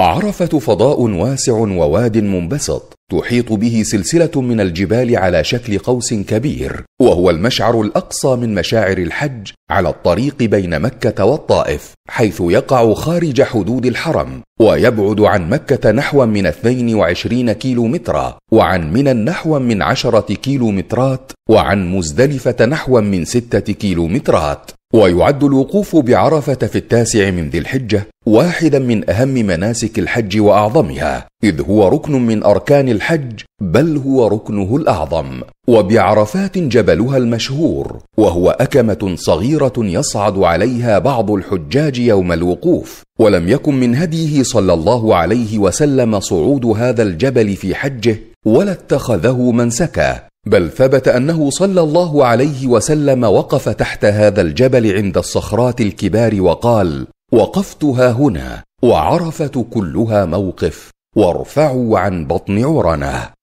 عرفه فضاء واسع وواد منبسط تحيط به سلسله من الجبال على شكل قوس كبير وهو المشعر الاقصى من مشاعر الحج على الطريق بين مكه والطائف حيث يقع خارج حدود الحرم ويبعد عن مكه نحو من 22 كيلو مترا وعن منى نحو من 10 كيلو مترات وعن مزدلفه نحو من 6 كيلو مترات ويعد الوقوف بعرفه في التاسع من ذي الحجه واحدا من اهم مناسك الحج واعظمها اذ هو ركن من اركان الحج بل هو ركنه الاعظم وبعرفات جبلها المشهور وهو اكمه صغيره يصعد عليها بعض الحجاج يوم الوقوف ولم يكن من هديه صلى الله عليه وسلم صعود هذا الجبل في حجه ولا اتخذه منسكا بل ثبت انه صلى الله عليه وسلم وقف تحت هذا الجبل عند الصخرات الكبار وقال وقفتها هنا وعرفه كلها موقف وارفعوا عن بطن عرنه